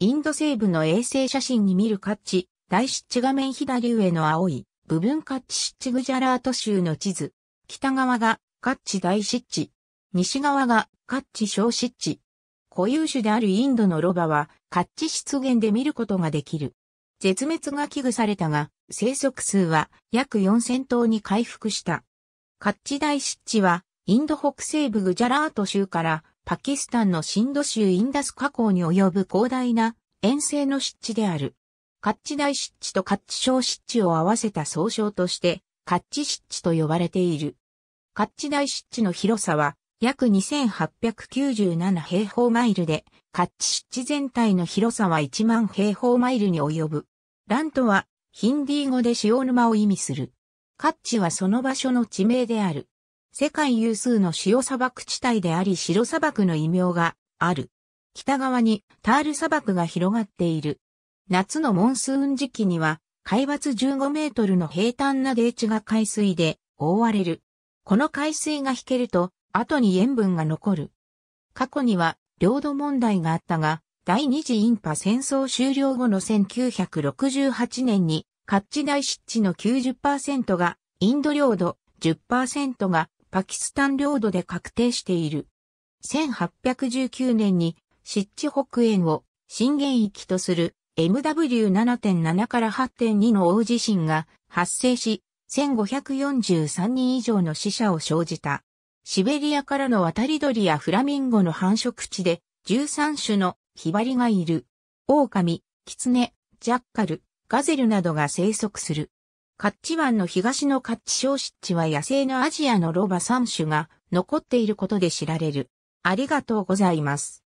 インド西部の衛星写真に見るカッチ、大湿地画面左上の青い部分カッチ湿地グジャラート州の地図。北側がカッチ大湿地。西側がカッチ小湿地。固有種であるインドのロバはカッチ湿原で見ることができる。絶滅が危惧されたが、生息数は約4000頭に回復した。カッチ大湿地はインド北西部グジャラート州からパキスタンのシンド州インダス河口に及ぶ広大な遠征の湿地である。カッチ大湿地とカッチ小湿地を合わせた総称として、カッチ湿地と呼ばれている。カッチ大湿地の広さは約2897平方マイルで、カッチ湿地全体の広さは1万平方マイルに及ぶ。ランとはヒンディー語で塩沼を意味する。カッチはその場所の地名である。世界有数の塩砂漠地帯であり白砂漠の異名がある。北側にタール砂漠が広がっている。夏のモンスーン時期には海抜15メートルの平坦な泥地が海水で覆われる。この海水が引けると後に塩分が残る。過去には領土問題があったが、第二次インパ戦争終了後の1968年に、カッチ大湿地の90%がインド領土、10%がパキスタン領土で確定している。1819年に湿地北縁を震源域とする MW7.7 から8.2の大地震が発生し、1543人以上の死者を生じた。シベリアからの渡り鳥やフラミンゴの繁殖地で13種のヒバリがいる。狼、キツネ、ジャッカル、ガゼルなどが生息する。カッチ湾の東のカッチ小湿地は野生のアジアのロバ3種が残っていることで知られる。ありがとうございます。